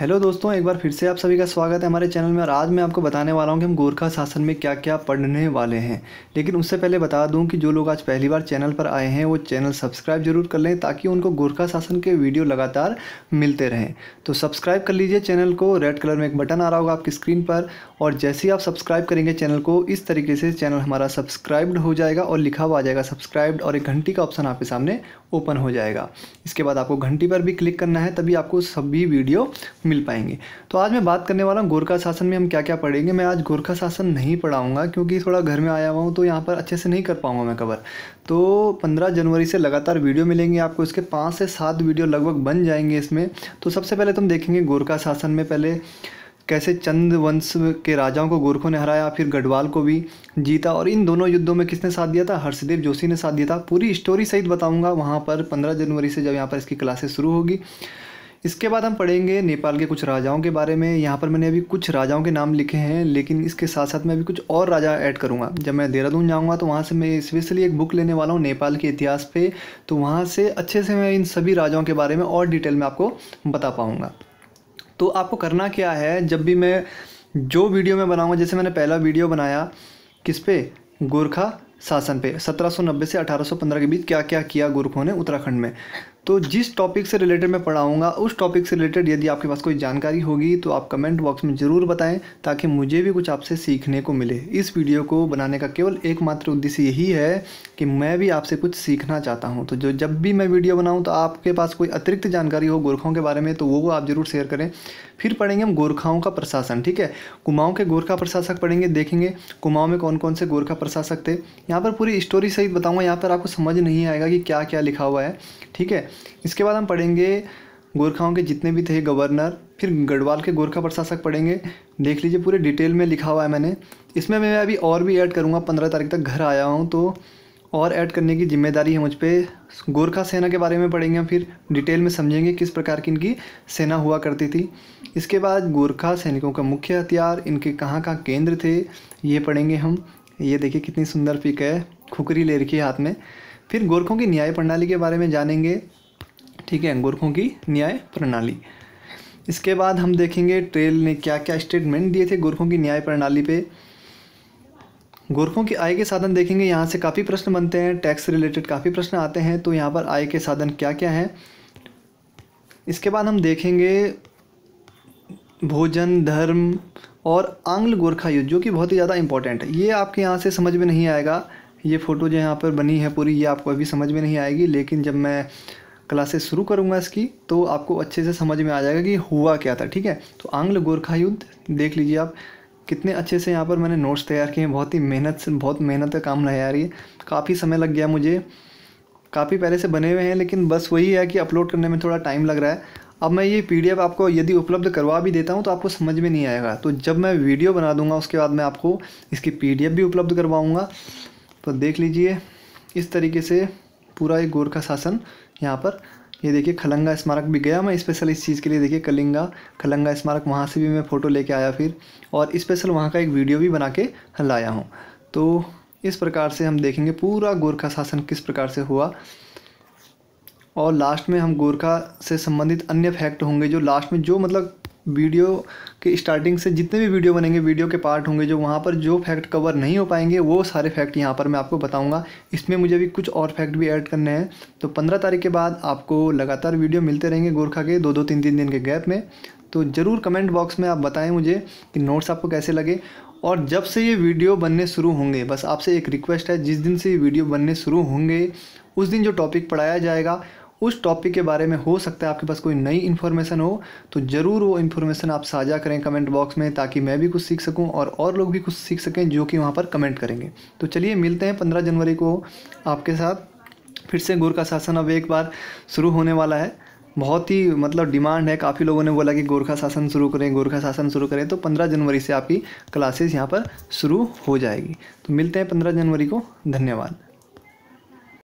hello दोस्तों एक बार फिर से आप सभी का स्वागत है हमारे चैनल में और आज मैं आपको बताने वाला हूं कि हम गोरखा शासन में क्या क्या पढ़ने वाले हैं लेकिन उससे पहले बता दूं कि जो लोग आज पहली बार चैनल पर आए हैं वो चैनल सब्सक्राइब जरूर कर लें ताकि उनको गोरखा शासन के वीडियो लगातार मिलते रहें तो सब्सक्राइब कर लीजिए चैनल को रेड कलर में एक बटन आ रहा होगा आपकी स्क्रीन पर और जैसे ही आप सब्सक्राइब करेंगे चैनल को इस तरीके से चैनल हमारा सब्सक्राइब्ड हो जाएगा और लिखा हुआ आ जाएगा सब्सक्राइब्ड और एक घंटी का ऑप्शन आपके सामने ओपन हो जाएगा इसके बाद आपको घंटी पर भी क्लिक करना है तभी आपको सभी वीडियो मिल पाएंगे तो आज मैं बात करने वाला हूँ गोरखा शासन में हम क्या क्या पढ़ेंगे मैं आज गोरखा शासन नहीं पढ़ाऊँगा क्योंकि थोड़ा घर में आया हुआ हूँ तो यहाँ पर अच्छे से नहीं कर पाऊँगा मैं कवर तो 15 जनवरी से लगातार वीडियो मिलेंगे आपको इसके पाँच से सात वीडियो लगभग बन जाएंगे इसमें तो सबसे पहले तुम तो देखेंगे गोरखा शासन में पहले कैसे चंद वंश के राजाओं को गोरखों ने हराया फिर गढ़वाल को भी जीता और इन दोनों युद्धों में किसने साथ दिया था हर्षदेव जोशी ने साथ दिया था पूरी स्टोरी सहित बताऊंगा वहाँ पर 15 जनवरी से जब यहाँ पर इसकी क्लासेस शुरू होगी इसके बाद हम पढ़ेंगे नेपाल के कुछ राजाओं के बारे में यहाँ पर मैंने अभी कुछ राजाओं के नाम लिखे हैं लेकिन इसके साथ साथ मैं अभी कुछ और राजा ऐड करूँगा जब मैं देहरादून जाऊँगा तो वहाँ से मैं स्पेशली एक बुक लेने वाला हूँ नेपाल के इतिहास पे तो वहाँ से अच्छे से मैं इन सभी राजाओं के बारे में और डिटेल में आपको बता पाऊँगा तो आपको करना क्या है जब भी मैं जो वीडियो मैं बनाऊँगा जैसे मैंने पहला वीडियो बनाया किस पे गोरखा शासन पे 1790 से 1815 के बीच क्या क्या किया गोरखों ने उत्तराखंड में तो जिस टॉपिक से रिलेटेड मैं पढ़ाऊँगा उस टॉपिक से रिलेटेड यदि आपके पास कोई जानकारी होगी तो आप कमेंट बॉक्स में ज़रूर बताएं ताकि मुझे भी कुछ आपसे सीखने को मिले इस वीडियो को बनाने का केवल एकमात्र उद्देश्य यही है कि मैं भी आपसे कुछ सीखना चाहता हूँ तो जो जब भी मैं वीडियो बनाऊँ तो आपके पास कोई अतिरिक्त जानकारी हो गोरखाओं के बारे में तो वो आप ज़रूर शेयर करें फिर पढ़ेंगे हम गोरखाओं का प्रशासन ठीक है कुमाऊँ के गोरखा प्रशासक पढ़ेंगे देखेंगे कुमाऊँ में कौन कौन से गोरखा प्रशासक थे यहाँ पर पूरी स्टोरी सहित बताऊँगा यहाँ पर आपको समझ नहीं आएगा कि क्या क्या लिखा हुआ है ठीक है इसके बाद हम पढ़ेंगे गोरखाओं के जितने भी थे गवर्नर फिर गढ़वाल के गोरखा प्रशासक पढ़ेंगे देख लीजिए पूरे डिटेल में लिखा हुआ है मैंने इसमें मैं अभी और भी ऐड करूँगा पंद्रह तारीख तक घर आया हूँ तो और ऐड करने की जिम्मेदारी है मुझ पर गोरखा सेना के बारे में पढ़ेंगे हम फिर डिटेल में समझेंगे किस प्रकार की इनकी सेना हुआ करती थी इसके बाद गोरखा सैनिकों का मुख्य हथियार इनके कहाँ कहाँ केंद्र थे ये पढ़ेंगे हम ये देखिए कितनी सुंदर पिक है खुकरी ले रखी है हाथ में फिर गोरखों की न्याय प्रणाली के बारे में जानेंगे ठीक है गोरखों की न्याय प्रणाली इसके बाद हम देखेंगे ट्रेल ने क्या क्या स्टेटमेंट दिए थे गोरखों की न्याय प्रणाली पे गोरखों की आय के साधन देखेंगे यहाँ से काफ़ी प्रश्न बनते हैं टैक्स रिलेटेड काफ़ी प्रश्न आते हैं तो यहाँ पर आय के साधन क्या क्या हैं इसके बाद हम देखेंगे भोजन धर्म और आंग्ल गोरखा युद्ध जो कि बहुत ही ज़्यादा इंपॉर्टेंट है ये आपके यहाँ से समझ में नहीं आएगा ये फ़ोटो जो यहाँ पर बनी है पूरी ये आपको अभी समझ में नहीं आएगी लेकिन जब मैं क्लासेस शुरू करूँगा इसकी तो आपको अच्छे से समझ में आ जाएगा कि हुआ क्या था ठीक है तो आंग्ल गोरखा युद्ध देख लीजिए आप कितने अच्छे से यहाँ पर मैंने नोट्स तैयार किए हैं बहुत ही मेहनत से बहुत मेहनत का काम लगा रही है काफ़ी समय लग गया मुझे काफ़ी पहले से बने हुए हैं लेकिन बस वही है कि अपलोड करने में थोड़ा टाइम लग रहा है अब मैं ये पी आपको यदि उपलब्ध करवा भी देता हूँ तो आपको समझ में नहीं आएगा तो जब मैं वीडियो बना दूंगा उसके बाद मैं आपको इसकी पी भी उपलब्ध करवाऊँगा तो देख लीजिए इस तरीके से पूरा एक गोरखा शासन यहाँ पर ये देखिए खलंगा स्मारक भी गया मैं स्पेशल इस चीज़ के लिए देखिए कलिंगा खलंगा स्मारक वहाँ से भी मैं फ़ोटो लेके आया फिर और स्पेशल वहाँ का एक वीडियो भी बना के लाया हूँ तो इस प्रकार से हम देखेंगे पूरा गोरखा शासन किस प्रकार से हुआ और लास्ट में हम गोरखा से संबंधित अन्य फैक्ट होंगे जो लास्ट में जो मतलब वीडियो के स्टार्टिंग से जितने भी वीडियो बनेंगे वीडियो के पार्ट होंगे जो वहाँ पर जो फैक्ट कवर नहीं हो पाएंगे वो सारे फैक्ट यहाँ पर मैं आपको बताऊँगा इसमें मुझे भी कुछ और फैक्ट भी ऐड करने हैं तो पंद्रह तारीख के बाद आपको लगातार वीडियो मिलते रहेंगे गोरखा के दो दो तीन तीन दिन के गैप में तो ज़रूर कमेंट बॉक्स में आप बताएं मुझे कि नोट्स आपको कैसे लगे और जब से ये वीडियो बनने शुरू होंगे बस आपसे एक रिक्वेस्ट है जिस दिन से ये वीडियो बनने शुरू होंगे उस दिन जो टॉपिक पढ़ाया जाएगा उस टॉपिक के बारे में हो सकता है आपके पास कोई नई इन्फॉर्मेशन हो तो ज़रूर वो इन्फॉर्मेशन आप साझा करें कमेंट बॉक्स में ताकि मैं भी कुछ सीख सकूं और और लोग भी कुछ सीख सकें जो कि वहाँ पर कमेंट करेंगे तो चलिए मिलते हैं पंद्रह जनवरी को आपके साथ फिर से गोरखा शासन अब एक बार शुरू होने वाला है बहुत ही मतलब डिमांड है काफ़ी लोगों ने बोला कि गोरखा शासन शुरू करें गोरखा शासन शुरू करें तो पंद्रह जनवरी से आपकी क्लासेस यहाँ पर शुरू हो जाएगी तो मिलते हैं पंद्रह जनवरी को धन्यवाद